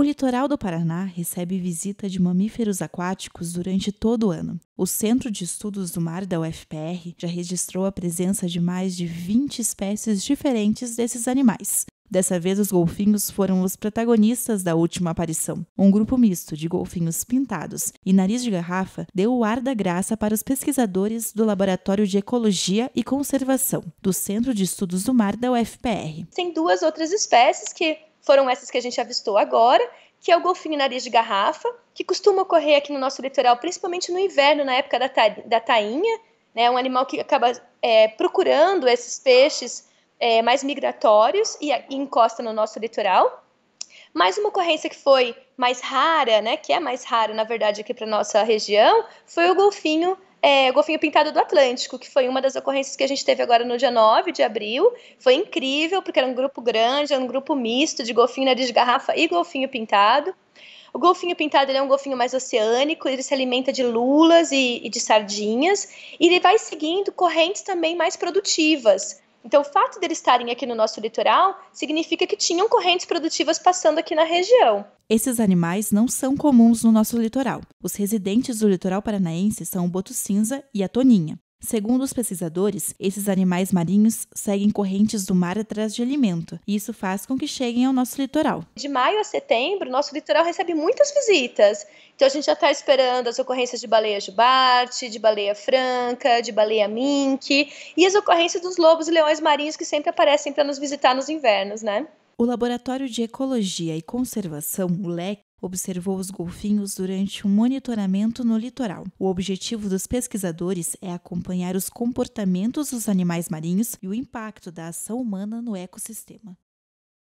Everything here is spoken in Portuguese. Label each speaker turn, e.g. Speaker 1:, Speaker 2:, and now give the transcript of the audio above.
Speaker 1: O litoral do Paraná recebe visita de mamíferos aquáticos durante todo o ano. O Centro de Estudos do Mar da UFPR já registrou a presença de mais de 20 espécies diferentes desses animais. Dessa vez, os golfinhos foram os protagonistas da última aparição. Um grupo misto de golfinhos pintados e nariz de garrafa deu o ar da graça para os pesquisadores do Laboratório de Ecologia e Conservação do Centro de Estudos do Mar da UFPR.
Speaker 2: Tem duas outras espécies que foram essas que a gente avistou agora, que é o golfinho nariz de garrafa, que costuma ocorrer aqui no nosso litoral, principalmente no inverno, na época da, ta, da tainha, né, um animal que acaba é, procurando esses peixes é, mais migratórios e, e, encosta no nosso litoral. Mais uma ocorrência que foi mais rara, né, que é mais rara, na verdade, aqui para nossa região, foi o golfinho é, Golfinho Pintado do Atlântico, que foi uma das ocorrências que a gente teve agora no dia 9 de abril. Foi incrível, porque era um grupo grande, era um grupo misto de golfinho nariz de garrafa e golfinho pintado. O golfinho pintado é um golfinho mais oceânico, ele se alimenta de lulas e, e de sardinhas, e ele vai seguindo correntes também mais produtivas. Então, o fato deles estarem aqui no nosso litoral significa que tinham correntes produtivas passando aqui na região.
Speaker 1: Esses animais não são comuns no nosso litoral. Os residentes do litoral paranaense são o boto cinza e a toninha. Segundo os pesquisadores, esses animais marinhos seguem correntes do mar atrás de alimento, e isso faz com que cheguem ao nosso litoral.
Speaker 2: De maio a setembro, nosso litoral recebe muitas visitas. Então a gente já está esperando as ocorrências de baleia jubarte, de baleia franca, de baleia mink e as ocorrências dos lobos e leões marinhos que sempre aparecem para nos visitar nos invernos, né?
Speaker 1: O Laboratório de Ecologia e Conservação, o LEC, observou os golfinhos durante um monitoramento no litoral. O objetivo dos pesquisadores é acompanhar os comportamentos dos animais marinhos e o impacto da ação humana no ecossistema.